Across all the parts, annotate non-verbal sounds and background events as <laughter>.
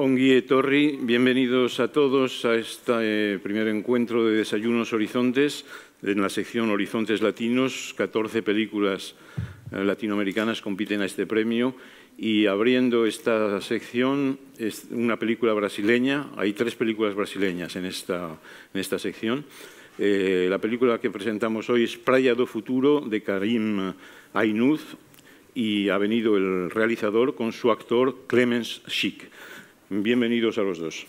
Ongi Etorri, bienvenidos a todos a este eh, primer encuentro de Desayunos Horizontes en la sección Horizontes Latinos. 14 películas eh, latinoamericanas compiten a este premio y abriendo esta sección es una película brasileña. Hay tres películas brasileñas en esta, en esta sección. Eh, la película que presentamos hoy es Playa do Futuro de Karim Ainuz y ha venido el realizador con su actor Clemens Schick. Bienvenidos a los dos.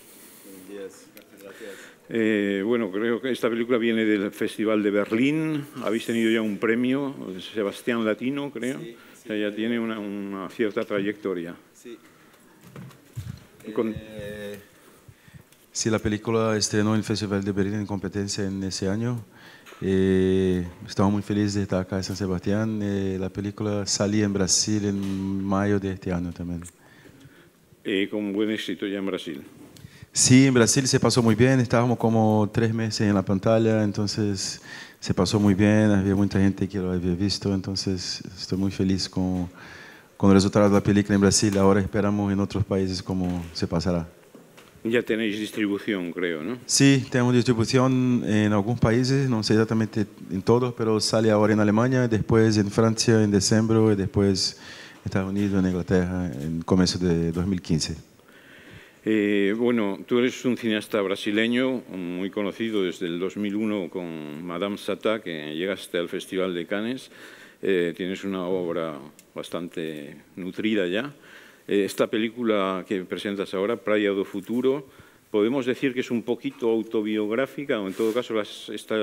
Eh, bueno, creo que esta película viene del Festival de Berlín. Habéis tenido ya un premio, Sebastián Latino, creo. ya tiene una, cierta trayectoria. Sí. Eh, la película estrenó en el Festival de Berlín en competencia en ese año. Eh, estamos muy felices de estar acá en San Sebastián. Eh, la película salió en Brasil en mayo de este año también eh, con buen éxito ya en Brasil. Sí, en Brasil se pasó muy bien, estábamos como tres meses en la pantalla, entonces se pasó muy bien, había mucha gente que lo había visto, entonces estoy muy feliz con, con el resultado de la película en Brasil, ahora esperamos en otros países cómo se pasará. Ya tenéis distribución, creo, ¿no? Sí, tenemos distribución en algunos países, no sé exactamente en todos, pero sale ahora en Alemania, después en Francia en diciembre y después Estados Unidos, en Inglaterra, en comienzo de 2015. Eh, bueno, tú eres un cineasta brasileño muy conocido desde el 2001 con Madame Sata, que llegaste al Festival de Cannes. Eh, tienes una obra bastante nutrida ya. Eh, esta película que presentas ahora, Praia do Futuro, podemos decir que es un poquito autobiográfica o en todo caso está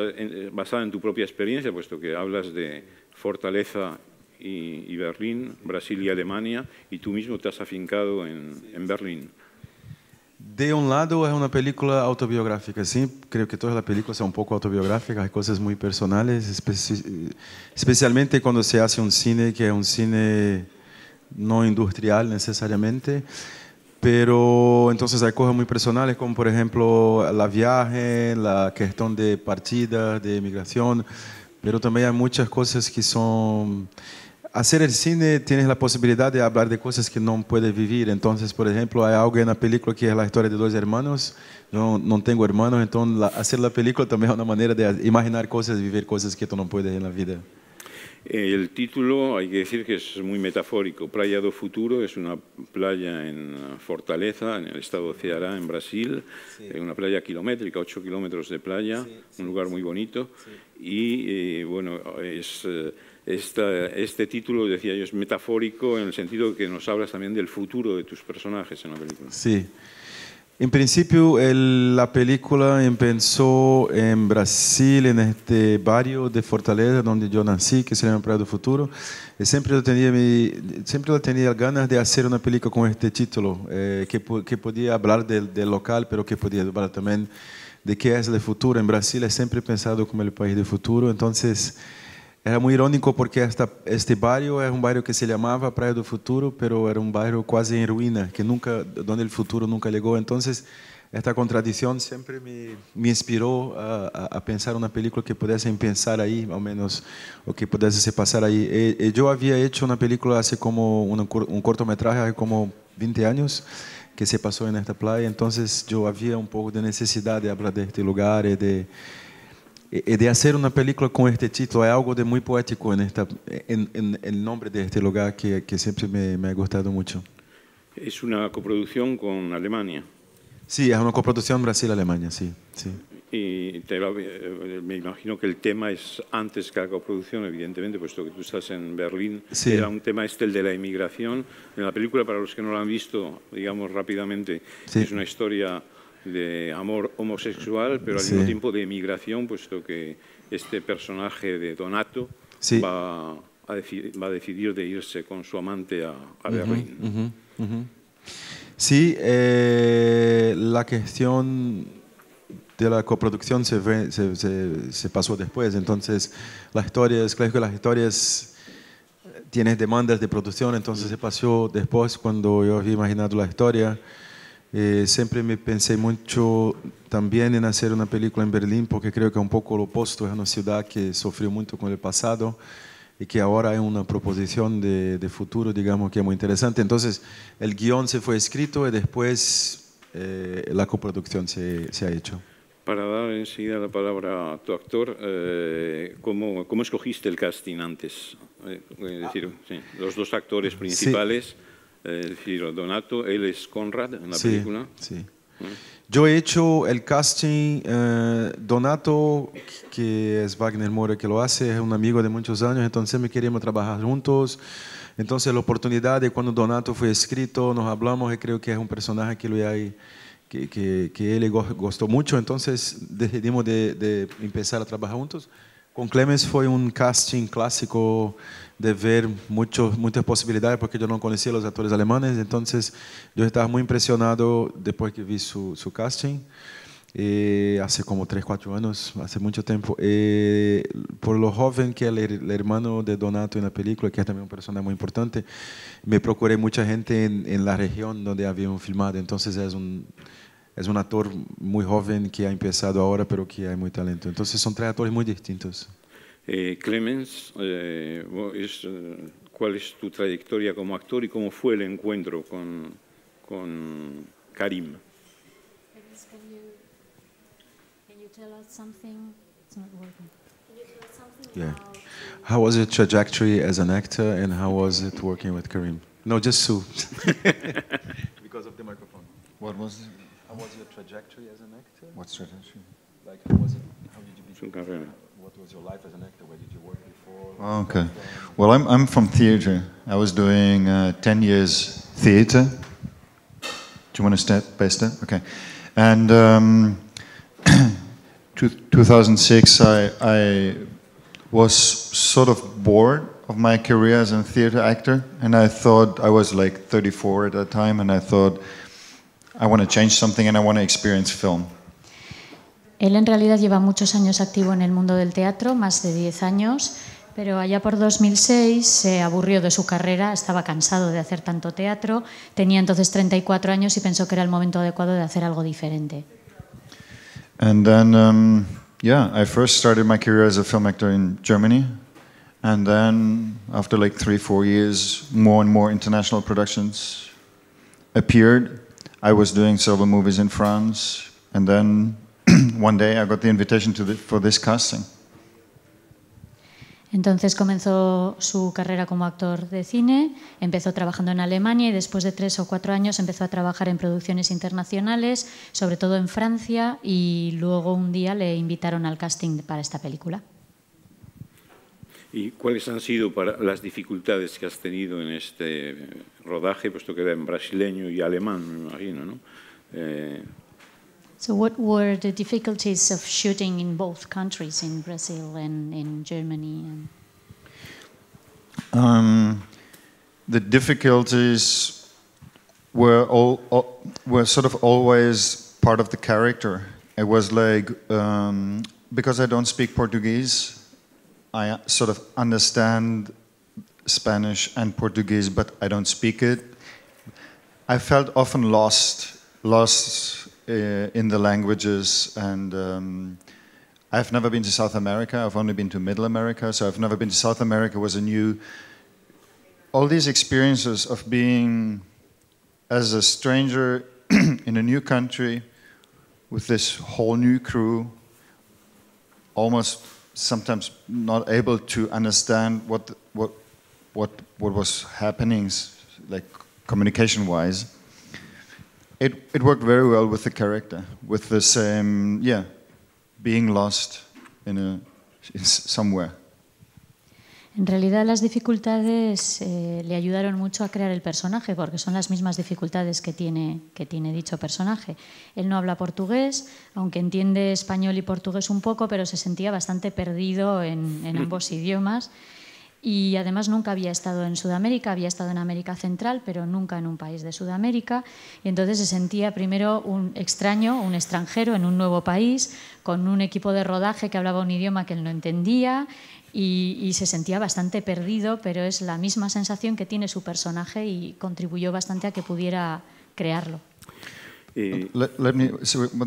basada en tu propia experiencia, puesto que hablas de fortaleza y, Berlín, Brasil y Alemania, y tú mismo te has afincado en, en Berlín. De un lado es una película autobiográfica, sí, creo que todas las películas son un poco autobiográficas, hay cosas muy personales, especialmente cuando se hace un cine que es un cine no industrial necesariamente, pero entonces hay cosas muy personales como por ejemplo la viaje, la cuestión de partida, de migración, pero también hay muchas cosas que son hacer el cine tienes la posibilidad de hablar de cosas que no puedes vivir. Entonces, por ejemplo, hay algo en la película que es la historia de dos hermanos. Yo no tengo hermanos, entonces hacer la película también es una manera de imaginar cosas, vivir cosas que tú no puedes en la vida. Eh, el título, hay que decir que es muy metafórico. Playa do Futuro es una playa en Fortaleza, en el estado de Ceará, en Brasil. Es Una playa kilométrica, 8 kilómetros de playa, un lugar muy bonito. Y eh, bueno, es... Eh, este título, decía yo, es metafórico en el sentido que nos hablas también del futuro de tus personajes en la película. Sí. En principio, la película empezó en Brasil, en este barrio de Fortaleza, donde yo nací, que se llama Praia do Futuro. Eh, siempre tenía, siempre tenía ganas de hacer una película con este título, eh, que, que, podía hablar del, del local, pero que podía hablar también de qué es el futuro. En Brasil es siempre pensado como el país del futuro, entonces... Era muito irônico porque esta, este bairro é um bairro que se chamava Praia do Futuro, pero era um bairro quase em ruína, que nunca, onde o futuro nunca chegou. Então, esta contradição sempre me, me inspirou a, a, pensar uma película que pudesse pensar aí, ao menos o que pudesse se passar aí. E, eu havia feito uma película assim como um, um cortometragem como 20 anos que se passou nesta praia, então eu havia um pouco de necessidade de falar deste lugar e de Eh, eh, de hacer una película con este título es algo de muy poético en, el nombre de este lugar que, siempre me, ha gustado mucho. Es una coproducción con Alemania. Sí, es una coproducción Brasil-Alemania, sí. sí. Y eh, me imagino que el tema es antes que la coproducción, evidentemente, puesto que tú estás en Berlín. Era un tema este, el de la inmigración. En la película, para los que no la han visto, digamos rápidamente, es una historia de amor homosexual, pero al mismo tiempo de emigración, puesto que este personaje de Donato va, a decidir, va, a decidir de irse con su amante a, Berlín. Sí, eh, la cuestión de la coproducción se, se, pasó después, entonces la historia es claro que las historias eh, tienen demandas de producción, entonces se mm. pasó después cuando yo había imaginado la historia. Eh, siempre me pensé mucho también en hacer una película en Berlín porque creo que es un poco lo opuesto, es una ciudad que sufrió mucho con el pasado y que ahora hay una proposición de, futuro, digamos, que es muy interesante. Entonces, el guión se fue escrito y después eh, la coproducción se, ha hecho. Para dar enseguida la palabra a tu actor, eh, ¿cómo, escogiste el casting antes? Ah. decir, los dos actores principales. Giro Donato, él es Conrad en la película. Sí. Mm. Yo he hecho el casting, eh, Donato, que es Wagner Mora que lo hace, es un amigo de muchos años, entonces me queríamos trabajar juntos. Entonces la oportunidad de cuando Donato fue escrito, nos hablamos y creo que es un personaje que, lo hay, que, él gustó mucho, entonces decidimos de empezar a trabajar juntos. Com Clemens foi um casting clássico de ver muitas possibilidades, porque eu não conhecia os atores alemães, então eu estava muito impressionado depois que vi seu, seu casting. Há hace como 3, 4 anos, há muito tempo, eh, por lo jovem, que é o hermano de Donato na película, que é também um personagem muito importante, me procurei muita gente na região onde haviam filmado, então é um es um ator muito jovem que ha é empezado ahora, pero que é muito talento. Então, são três atores muito distintos. Eh, Clemens, eh, es, eh, ¿cuál es tu trayectoria como actor e como foi o encontro com com Karim? can you, can you tell us something? It's not working. yeah. How was your trajectory as an actor and how was it working with Karim? No, just Sue. <laughs> because of the microphone. What was it? was your trajectory as an actor? What's trajectory? Like, how was it? How did you become? What was your life as an actor? Where did you work before? Oh, okay. Well, I'm, I'm from theater. I was doing uh, 10 years theater. Do you want to step by step? Okay. And um, <clears throat> 2006, I, I was sort of bored of my career as a theater actor. And I thought, I was like 34 at that time, and I thought, I want to change something and I want to experience film. Él en realidad lleva muchos años activo en el mundo del teatro, más de 10 años, pero allá por 2006 se aburrió de su carrera, estaba cansado de hacer tanto teatro, tenía entonces 34 años y pensó que era el momento adecuado de hacer algo diferente. And then, um, yeah, I first started my career as a film actor in Germany, and then after like three, four years, more and more international productions appeared. I was doing several movies in France, and then <clears throat> one day I got the invitation to casting. Entonces comenzó su carrera como actor de cine, empezó trabajando en Alemania y después de tres o cuatro años empezó a trabajar en producciones internacionales, sobre todo en Francia, y luego un día le invitaron al casting para esta película. ¿Y cuáles han sido para las dificultades que has tenido en este rodaje, puesto que era en brasileño y alemán, me imagino, ¿no? Eh... So what were the difficulties of shooting in both countries, in Brazil and in Germany? And... Um, the difficulties were all, all, were sort of always part of the character. It was like um, because I don't speak Portuguese, I sort of understand Spanish and Portuguese, but I don't speak it. I felt often lost, lost uh, in the languages, and um, I've never been to South America. I've only been to Middle America, so I've never been to South America. Was a new. All these experiences of being as a stranger <clears throat> in a new country with this whole new crew, almost sometimes not able to understand what what what what was happening, like communication wise. It it worked very well with the character, with the same yeah, being lost in a in somewhere. En realidad las dificultades eh, le ayudaron mucho a crear el personaje, porque son las mismas dificultades que tiene, dicho personaje. Él no habla portugués, aunque entiende español y portugués un poco, pero se sentía bastante perdido en mm. ambos idiomas y además nunca había estado en Sudamérica, había estado en América Central, pero nunca en un país de Sudamérica. Y entonces se sentía primero un extraño, un extranjero en un nuevo país, con un equipo de rodaje que hablaba un idioma que él no entendía y, se sentía bastante perdido, pero es la misma sensación que tiene su personaje y contribuyó bastante a que pudiera crearlo. Eh, let, let, me.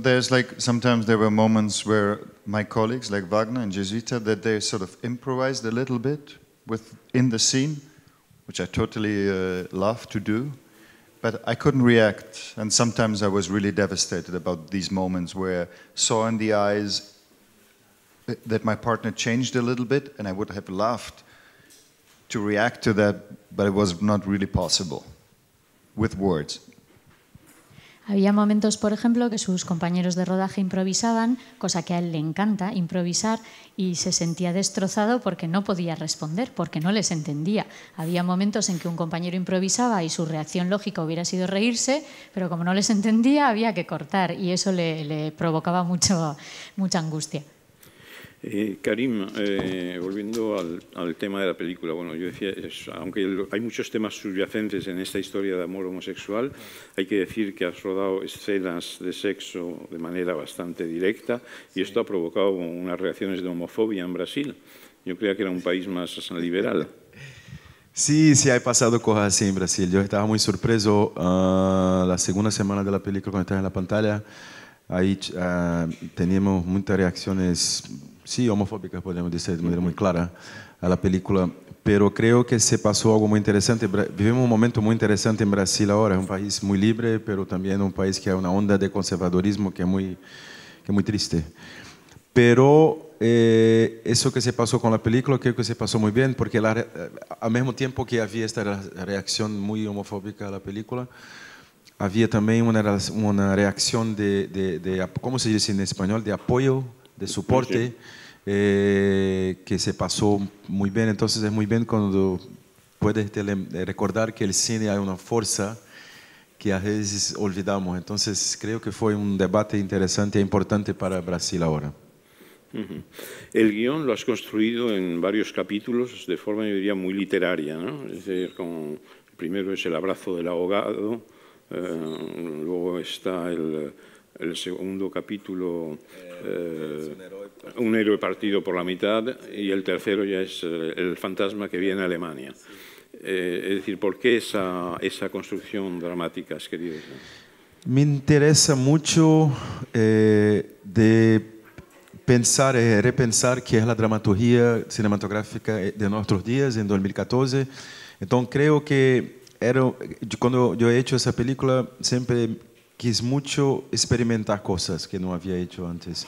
there's like sometimes there were moments where my colleagues, like Wagner and Jesuita, that they sort of improvised a little bit within the scene, which I totally uh, love to do. But I couldn't react, and sometimes I was really devastated about these moments where I saw in the eyes that my partner changed a little bit, and I would have laughed to react to that, but it was not really possible with words. Había momentos, por ejemplo, que sus compañeros de rodaje improvisaban, cosa que a él le encanta, improvisar, y se sentía destrozado porque no podía responder, porque no les entendía. Había momentos en que un compañero improvisaba y su reacción lógica hubiera sido reírse, pero como no les entendía, había que cortar, y eso le, provocaba mucha angustia. Eh, Karim, eh, volviendo al, tema de la película, bueno, yo decía, aunque hay muchos temas subyacentes en esta historia de amor homosexual, hay que decir que has rodado escenas de sexo de manera bastante directa y esto ha provocado unas reacciones de homofobia en Brasil. Yo creía que era un país más liberal. <laughs> Sí, sí, ha pasado cosas así en Brasil. Yo estaba muy sorpreso ah, la segunda semana de la película cuando estaba en la pantalla. Ahí ah, teníamos muchas reacciones sí, homofóbica, podemos decir de manera muy clara, a la película. Pero creo que se pasó algo muy interesante. Vivimos un momento muy interesante en Brasil ahora. un país muy libre, pero también un país que hay una onda de conservadorismo que es muy, que muy triste. Pero eh, eso que se pasó con la película creo que se pasó muy bien, porque eh, al mismo tiempo que había esta reacción muy homofóbica a la película, había también una, una reacción de, de, ¿cómo se dice en español?, de apoyo de soporte eh, que se pasó muy bien. Entonces es muy bien cuando puedes eh, recordar que el cine hay una fuerza que a veces olvidamos. Entonces creo que fue un debate interesante e importante para Brasil ahora. El guión lo has construido en varios capítulos de forma, yo diría, muy literaria. ¿no? Es primero es el abrazo del abogado eh, luego está el, el segundo capítulo eh, eh, Un héroe partido por la mitad y el tercero ya es eh, el fantasma que viene a Alemania. es decir, ¿por qué esa, esa construcción dramática, queridos? Me interesa mucho de pensar repensar qué es la dramaturgia cinematográfica de nuestros días en 2014. Entonces creo que era, cuando yo he hecho esa película siempre quis muito experimentar coisas que não havia feito antes.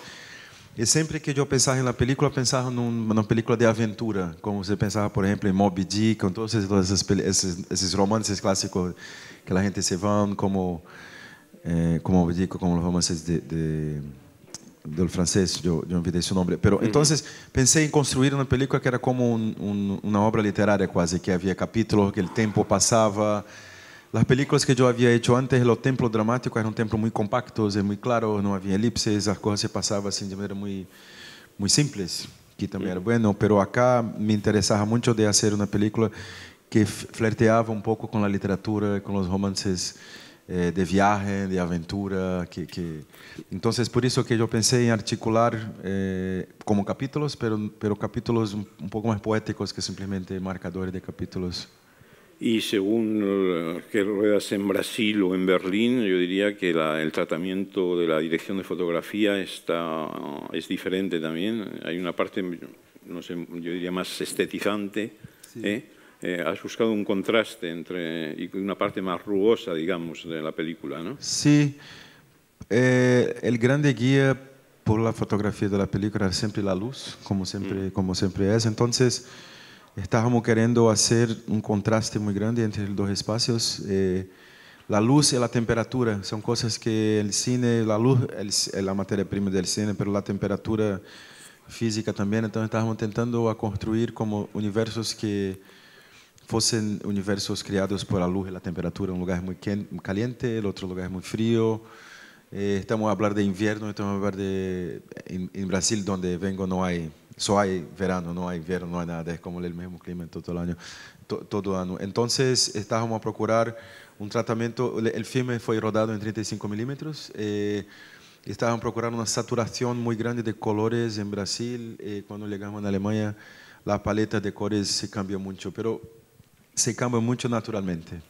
E sempre que eu pensava na película, pensava numa película de aventura, como você pensava, por exemplo, em Moby Dick, com todos esses, esses, esses romances clássicos que a gente se vão, como, eh, como Moby Dick, como os romances de, de do francês, eu, não olvidei esse nome. Pero, uhum. Então, pensei em construir uma película que era como um, um, uma obra literária quase, que havia capítulos, que o tempo passava, as películas que eu havia feito antes, dramático templos dramáticos eran muito compacto, compactos, muito claros, não havia elipses, as coisas se passavam assim, de maneira muito simples, que também era bueno, pero acá me interessava muito de hacer uma película que flerteava um pouco com a literatura, com os romances eh, de viaje, de aventura. Que, que... por isso que eu pensé em articular eh, como capítulos, pero, pero capítulos um pouco mais poéticos que simplesmente marcadores de capítulos. y según eh, que ruedas en Brasil o en Berlín, yo diría que el tratamiento de la dirección de fotografía está, es diferente también. Hay una parte, no sé, yo diría más estetizante. ¿eh? Eh, has buscado un contraste entre y una parte más rugosa, digamos, de la película, ¿no? Sí. el grande guía por la fotografía de la película es siempre la luz, como siempre, mm. como siempre es. Entonces... estávamos querendo fazer um contraste muito grande entre os dois espaços, Eh, luz e a temperatura são coisas que o cine, a luz é eh, a materia prima do cine, mas a temperatura física também, então estávamos tentando a construir como universos que fossem universos criados por a luz e a temperatura. um lugar muito caliente, o outro lugar muito frío. Eh, estamos a falar de invierno, estamos a falar de... em Brasil, onde vengo, não hay So hay verano, no hay invierno, no hay nada, es como el mismo clima todo el año. todo año. Entonces, estábamos a procurar un tratamiento, el filme fue rodado en 35 milímetros, eh, estábamos a procurando una saturación muy grande de colores en Brasil, eh, cuando llegamos a Alemania la paleta de colores se cambia mucho, pero se cambia mucho naturalmente.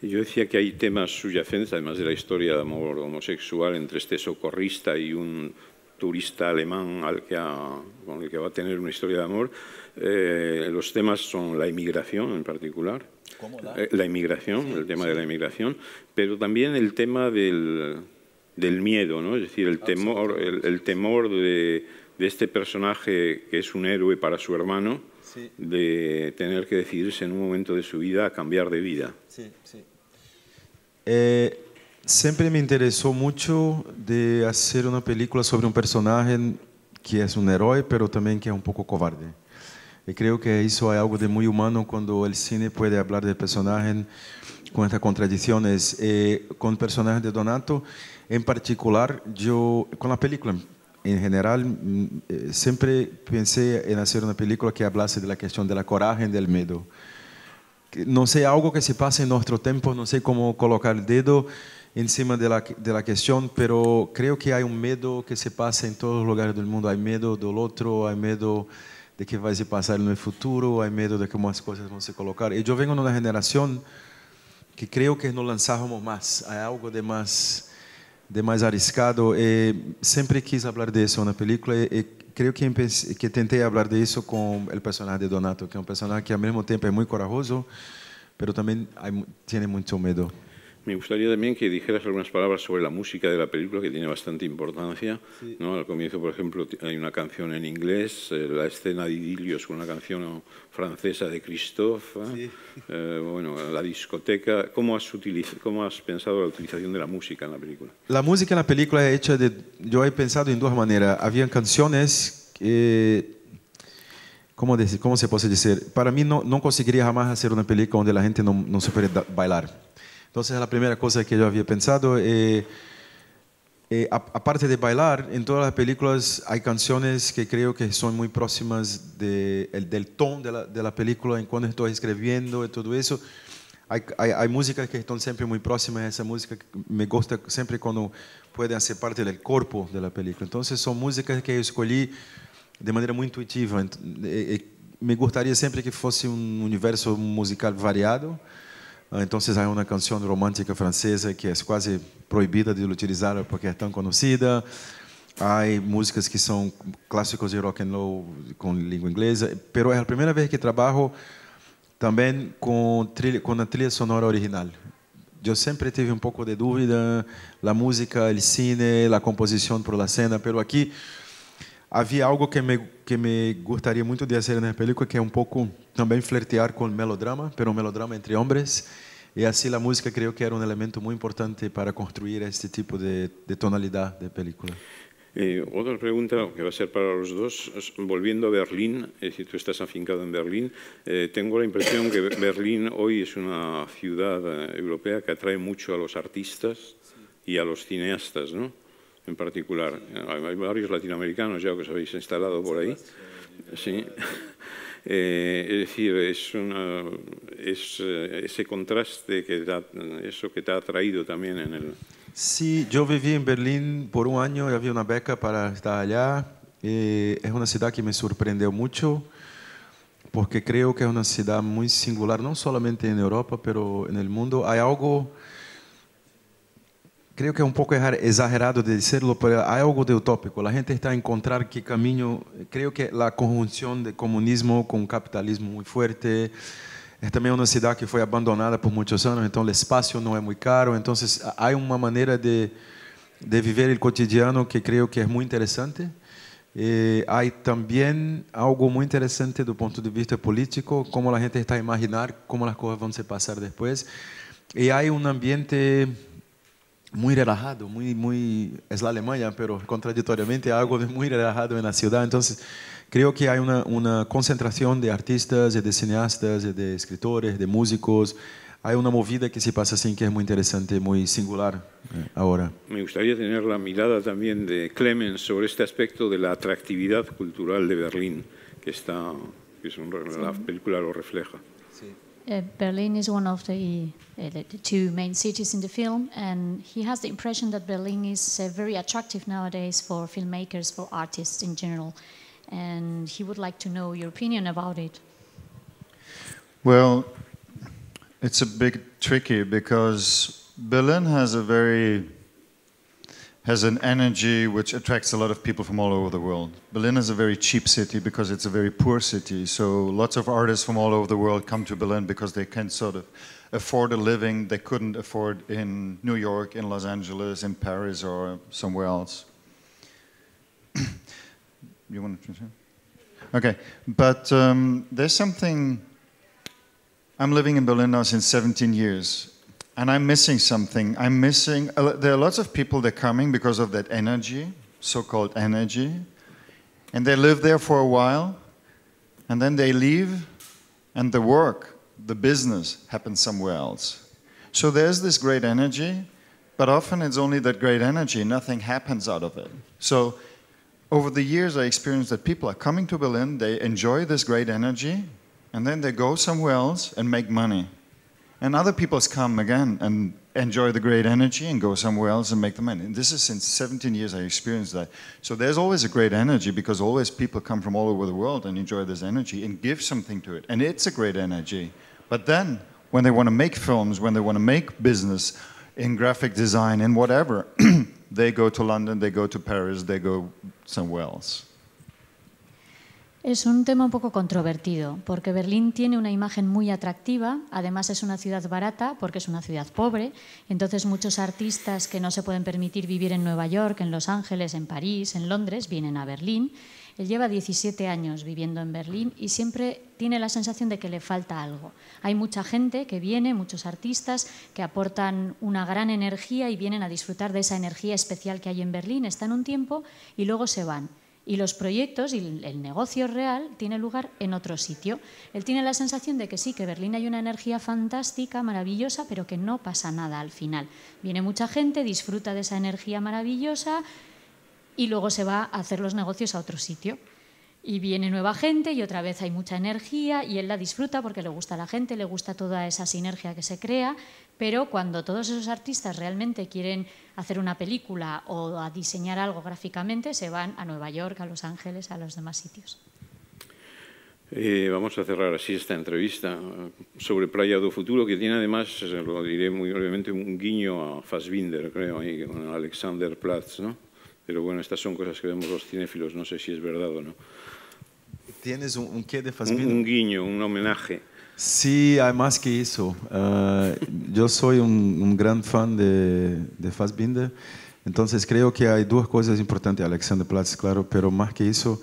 Yo decía que hay temas subyacentes, además de la historia de amor homosexual entre este socorrista y un turista alemán al que con el que va a tener una historia de amor. Eh, los temas son la inmigración en particular. Eh, la? inmigración, el tema de la inmigración, pero también el tema del, del miedo, ¿no? es decir, el temor, el, temor de, de, este personaje que es un héroe para su hermano, de tener que decidirse en un momento de su vida a cambiar de vida. Sí, sí. Eh, Siempre me interesó mucho de hacer una película sobre un personaje que es un héroe, pero también que es un poco cobarde. Y creo que eso hay algo de muy humano cuando el cine puede hablar del personaje con estas contradicciones. Eh, con personajes de Donato, en particular, yo, con la película en general, mm, eh, siempre pensé en hacer una película que hablase de la cuestión de la coraje y del miedo. No sé, algo que se pasa en nuestro tiempo, no sé cómo colocar el dedo, em cima da da questão, pero creio que há um medo que se passa em todos os lugares do mundo. Há medo do outro, há medo de que vai se passar no futuro, há medo de como as coisas vão se colocar. E eu venho de uma geração que creio que não lançávamos mais, há algo de mais de mais arriscado. E sempre quis falar disso na película e, creio que empecei, que tentei falar disso com o personagem de Donato, que é um personagem que ao mesmo tempo é muito corajoso, mas também tem muito medo. Me gustaría también que dijeras algunas palabras sobre la música de la película, que tiene bastante importancia. Al comienzo, por ejemplo, hay una canción en inglés, eh, la escena de con una canción francesa de Christophe, ¿eh? Eh, la discoteca. ¿Cómo has, pensado la utilización de la música en la película? La música en la película es hecha de... Yo he pensado en dos maneras. Habían canciones que... ¿Cómo, se puede decir? Para mí no, conseguiría jamás hacer una película donde la gente no, no se bailar. Entonces, la primera cosa que yo había pensado, eh, eh, aparte de bailar, en todas las películas hay canciones que creo que son muy próximas del tono de la, película en cuando estoy escribiendo y todo eso. Hay, músicas que están siempre muy próximas a esa música. Me gusta siempre cuando pueden hacer parte del cuerpo de la película. Entonces son músicas que yo escogí de manera muy intuitiva. Eh, me gustaría siempre que fuese un universo musical variado. Ah, então há uma canção romântica francesa que é quase proibida de utilizar porque é tão conhecida. Há músicas que são clássicos de rock and roll com língua inglesa. Pero é a primeira vez que trabalho também com, trilha, a trilha sonora original. Eu sempre tive um pouco de dúvida, a música, o cine, a composição para a cena, pero aqui Había algo que me, que me gustaría mucho de hacer en la película, que es un um poco también flertear con melodrama, pero um melodrama entre hombres, y e así la música creo que era un um elemento muy importante para construir este tipo de, de tonalidad de película. Eh, otra pregunta que va a ser para los dos. Volviendo a Berlín, si tú estás afincado en Berlín, eh, tengo la impresión que Berlín hoy es una ciudad eh, europea que atrae mucho a los artistas y a los cineastas, ¿no? en particular. Hay varios latinoamericanos ya que os habéis instalado por ahí. Sí. <laughs> Eh, es decir, es, una, es eh, ese contraste que da, eso que te ha traído también en el... Sí, yo viví en Berlín por un año, y había una beca para estar allá. Eh, es una ciudad que me sorprendió mucho porque creo que es una ciudad muy singular, no solamente en Europa, pero en el mundo. Hay algo... Creo que es un poco exagerado de decirlo, pero hay algo de utópico. La gente está a encontrar qué camino... Creo que la conjunción de comunismo con capitalismo muy fuerte. Es también una ciudad que fue abandonada por muchos años, entonces el espacio no es muy caro. Entonces hay una manera de, de el cotidiano que creo que es muy interesante. Eh, hay también algo algo interesante desde el punto de vista político, cómo la gente está a imaginar como las cosas van a pasar después. Y hay un ambiente muy relajado, muy, muy, es la Alemania, pero contradictoriamente algo de muy relajado en la ciudad. Entonces, creo que hay una, concentración de artistas, de cineastas, de escritores, de músicos. Hay una movida que se pasa así que es muy interesante, muy singular eh, ahora. Me gustaría tener la mirada también de Clemens sobre este aspecto de la atractividad cultural de Berlín, que, está, que es la película lo refleja. Uh, Berlin is one of the, uh, the, two main cities in the film, and he has the impression that Berlin is uh, very attractive nowadays for filmmakers, for artists in general, and he would like to know your opinion about it. Well, it's a bit tricky because Berlin has a very has an energy which attracts a lot of people from all over the world. Berlin is a very cheap city because it's a very poor city. So lots of artists from all over the world come to Berlin because they can sort of afford a living they couldn't afford in New York, in Los Angeles, in Paris, or somewhere else. <clears throat> you want to? Okay, but um, there's something. I'm living in Berlin now since 17 years, and I'm missing something. I'm missing, uh, there are lots of people that are coming because of that energy, so called energy, and they live there for a while, and then they leave, and the work, the business happens somewhere else. So there's this great energy, but often it's only that great energy, nothing happens out of it. So over the years, I experienced that people are coming to Berlin, they enjoy this great energy, and then they go somewhere else and make money. And other people come again and enjoy the great energy and go somewhere else and make the money. And this is since 17 years I experienced that. So there's always a great energy because always people come from all over the world and enjoy this energy and give something to it. And it's a great energy. But then when they want to make films, when they want to make business in graphic design and whatever, <clears throat> they go to London, they go to Paris, they go somewhere else. Es un tema un poco controvertido, porque Berlín tiene una imagen muy atractiva, además es una ciudad barata, porque es una ciudad pobre, entonces muchos artistas que no se pueden permitir vivir en Nueva York, en Los Ángeles, en París, en Londres, vienen a Berlín. Él lleva 17 años viviendo en Berlín y siempre tiene la sensación de que le falta algo. Hay mucha gente que viene, muchos artistas que aportan una gran energía y vienen a disfrutar de esa energía especial que hay en Berlín, están un tiempo y luego se van. Y los proyectos y el negocio real tiene lugar en otro sitio. Él tiene la sensación de que sí, que Berlín hay una energía fantástica, maravillosa, pero que no pasa nada al final. Viene mucha gente, disfruta de esa energía maravillosa y luego se va a hacer los negocios a otro sitio y viene nueva gente y otra vez hay mucha energía y él la disfruta porque le gusta la gente, le gusta toda esa sinergia que se crea, pero cuando todos esos artistas realmente quieren hacer una película o a diseñar algo gráficamente, se van a Nueva York, a Los Ángeles, a los demás sitios. Eh, vamos a cerrar así esta entrevista eh, sobre Playa do Futuro, que tiene además, eh, lo diré muy brevemente, un guiño a Fassbinder, creo, ahí, con Alexander Platz, ¿no? Pero bueno, estas son cosas que vemos los cinéfilos, no sé si es verdad o no. ¿Tienes un, qué de Fassbinder? Un, guiño, un homenaje. Sí, hay más que eso. Ah, yo soy un, gran fan de, de Fassbinder, entonces creo que hay dos cosas importantes, Alexander Platz, claro, pero más que eso,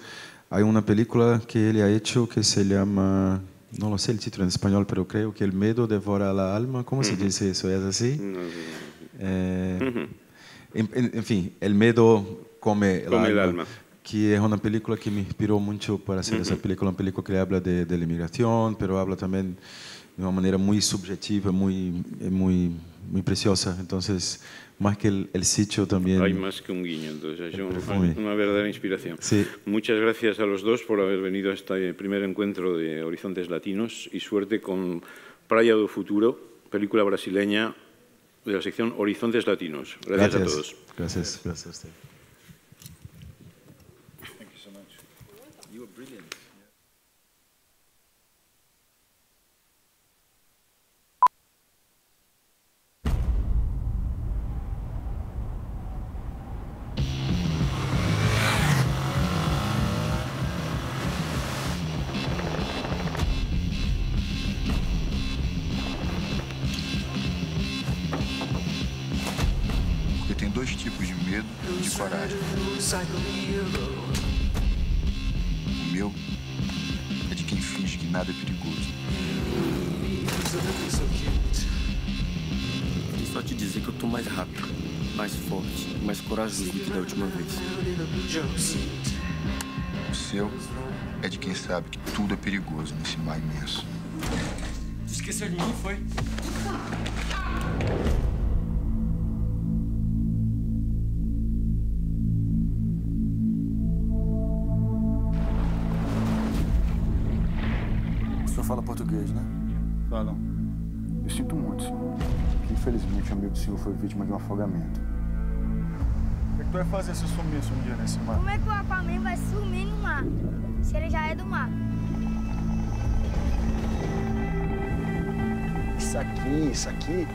hay una película que él ha hecho que se llama no lo sé el título en español, pero creo que el miedo devora la alma. ¿Cómo se dice eso? ¿Es así? No, eh, en, fin, El miedo come el, alma, que es una película que me inspiró mucho para hacer esa película, una película que habla de, la inmigración, pero habla también de una manera muy subjetiva, muy, eh, muy, muy preciosa. Entonces, más que el, sitio también. Hay más que un guiño, entonces es una verdadera inspiración. Sí. Muchas gracias a los dos por haber venido a este primer encuentro de Horizontes Latinos y suerte con Praia do Futuro, película brasileña de la sección Horizontes Latinos. Gracias, a todos. Gracias, gracias O meu é de quem finge que nada é perigoso. E só te dizer que eu tô mais rápido, mais forte, mais corajoso do que da última vez. O seu é de quem sabe que tudo é perigoso nesse mar imenso. Esqueceu de mim, foi? Alan. Eu sinto muito, senhor. infelizmente o amigo do senhor foi vítima de um afogamento. que, é que tu vai fazer se eu sumisse um dia nesse mar? Como é que o Aquaman vai sumir no mar? Se ele já é do mar. Isso aqui, isso aqui,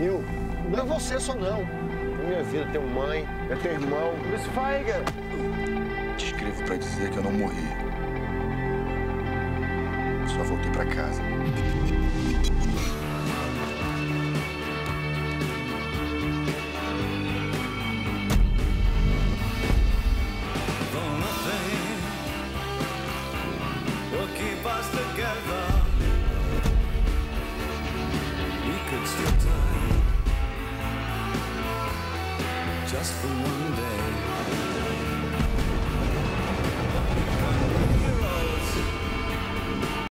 eu, não é você só não. É minha vida, tenho mãe, é teu irmão. Isso Feiger! Te escrevo pra dizer que eu não morri. Só voltei pra casa.